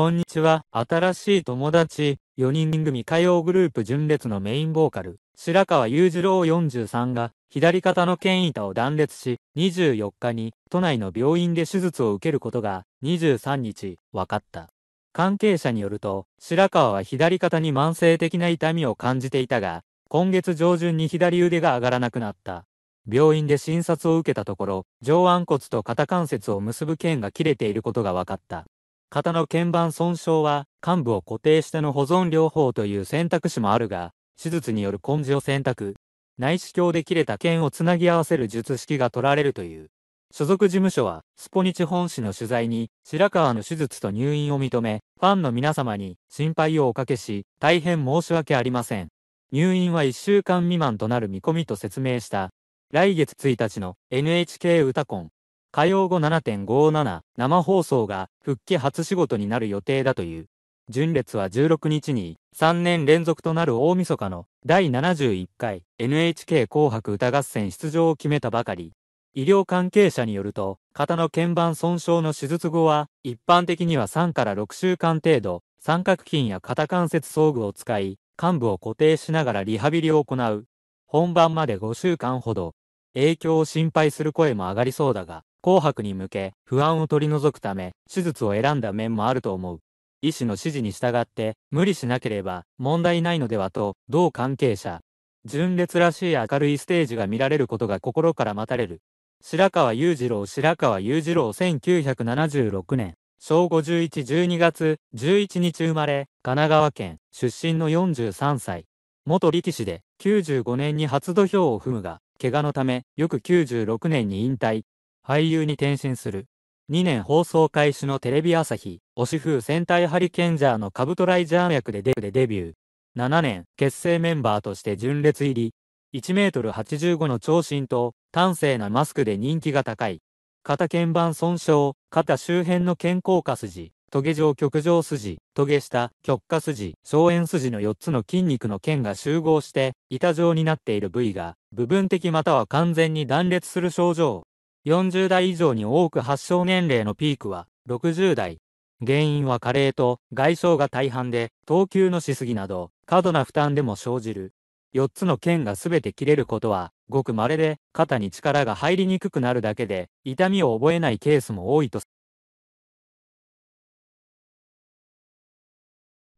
こんにちは。新しい友達、4人組歌謡グループ純烈のメインボーカル、白川裕次郎43が、左肩の腱板を断裂し、24日に都内の病院で手術を受けることが23日分かった。関係者によると、白川は左肩に慢性的な痛みを感じていたが、今月上旬に左腕が上がらなくなった。病院で診察を受けたところ、上腕骨と肩関節を結ぶ腱が切れていることが分かった。型の鍵盤損傷は患部を固定しての保存療法という選択肢もあるが手術による根治を選択内視鏡で切れた腱をつなぎ合わせる術式が取られるという所属事務所はスポニチ本市の取材に白川の手術と入院を認めファンの皆様に心配をおかけし大変申し訳ありません入院は1週間未満となる見込みと説明した来月1日の NHK 歌コン火曜後7.57生放送が復帰初仕事になる予定だという。純烈は16日に3年連続となる大晦日の第71回 NHK 紅白歌合戦出場を決めたばかり。医療関係者によると、肩の腱板損傷の手術後は、一般的には3から6週間程度、三角筋や肩関節装具を使い、患部を固定しながらリハビリを行う。本番まで5週間ほど影響を心配する声も上がりそうだが、紅白に向け不安を取り除くため手術を選んだ面もあると思う。医師の指示に従って無理しなければ問題ないのではと同関係者純烈らしい明るいステージが見られることが心から待たれる白川裕次郎白川裕次郎1976年小5112月11日生まれ神奈川県出身の43歳元力士で95年に初土俵を踏むが怪我のため、翌96年に引退、俳優に転身する。2年放送開始のテレビ朝日、推し風戦隊ハリケンジャーのカブトライジャー役でデデビュー。7年、結成メンバーとして純烈入り。1メートル85の長身と、端正なマスクで人気が高い。肩鍵盤損傷、肩周辺の肩甲下筋、トゲ状極上筋、トゲ下、極下筋、小炎筋の4つの筋肉の腱が集合して、板状になっている部位が、部分的または完全に断裂する症状。40代以上に多く発症年齢のピークは、60代。原因は加齢と外傷が大半で、等級のしすぎなど、過度な負担でも生じる。4つの腱が全て切れることは、ごく稀で、肩に力が入りにくくなるだけで、痛みを覚えないケースも多いと。